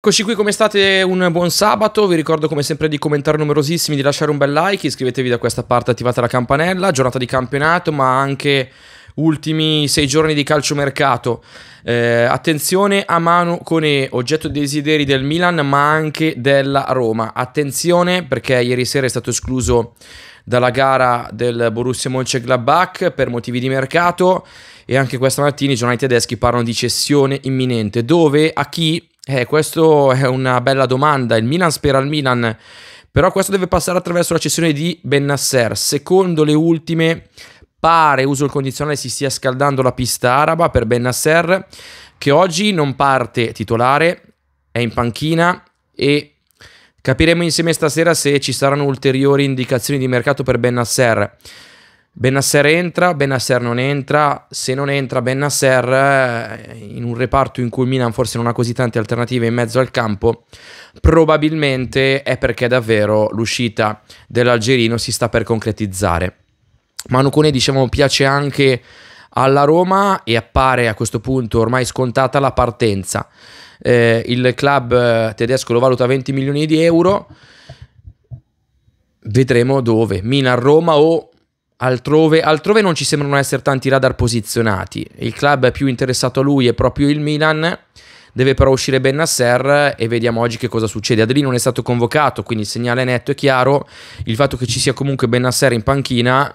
Eccoci qui, come state? Un buon sabato, vi ricordo come sempre di commentare numerosissimi, di lasciare un bel like, iscrivetevi da questa parte, attivate la campanella, giornata di campionato ma anche ultimi sei giorni di calciomercato. Eh, attenzione a mano con E, oggetto dei desideri del Milan ma anche della Roma. Attenzione perché ieri sera è stato escluso dalla gara del Borussia Mönchengladbach per motivi di mercato e anche questa mattina i giornali tedeschi parlano di cessione imminente dove a chi eh, questa è una bella domanda. Il Milan spera al Milan, però questo deve passare attraverso la cessione di Bennasser. Secondo le ultime, pare, uso il condizionale, si stia scaldando la pista araba per Bennasser, che oggi non parte titolare, è in panchina e capiremo insieme stasera se ci saranno ulteriori indicazioni di mercato per Bennasser. Benasser entra, Benasser non entra, se non entra Benasser eh, in un reparto in cui Milan forse non ha così tante alternative in mezzo al campo, probabilmente è perché davvero l'uscita dell'Algerino si sta per concretizzare. Manu Cune diciamo piace anche alla Roma e appare a questo punto ormai scontata la partenza. Eh, il club eh, tedesco lo valuta 20 milioni di euro. Vedremo dove, Milan, Roma o Altrove, altrove, non ci sembrano essere tanti radar posizionati. Il club più interessato a lui è proprio il Milan. Deve però uscire Ben Nasser e vediamo oggi che cosa succede. Adli non è stato convocato, quindi il segnale è netto e chiaro. Il fatto che ci sia comunque Ben Nasser in panchina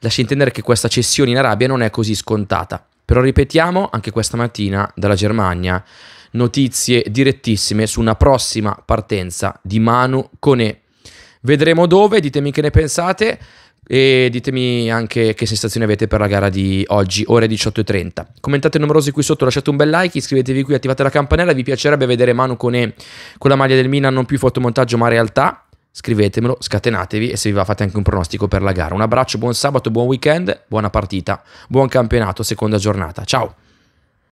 lascia intendere che questa cessione in Arabia non è così scontata. Però ripetiamo, anche questa mattina dalla Germania, notizie direttissime su una prossima partenza di Manu Kone. Vedremo dove, ditemi che ne pensate. E ditemi anche che sensazioni avete per la gara di oggi, ore 18.30. Commentate numerosi qui sotto, lasciate un bel like, iscrivetevi qui, attivate la campanella. Vi piacerebbe vedere Manu con, e, con la maglia del Milan, non più fotomontaggio ma realtà? Scrivetemelo, scatenatevi e se vi va fate anche un pronostico per la gara. Un abbraccio, buon sabato, buon weekend, buona partita, buon campionato, seconda giornata. Ciao!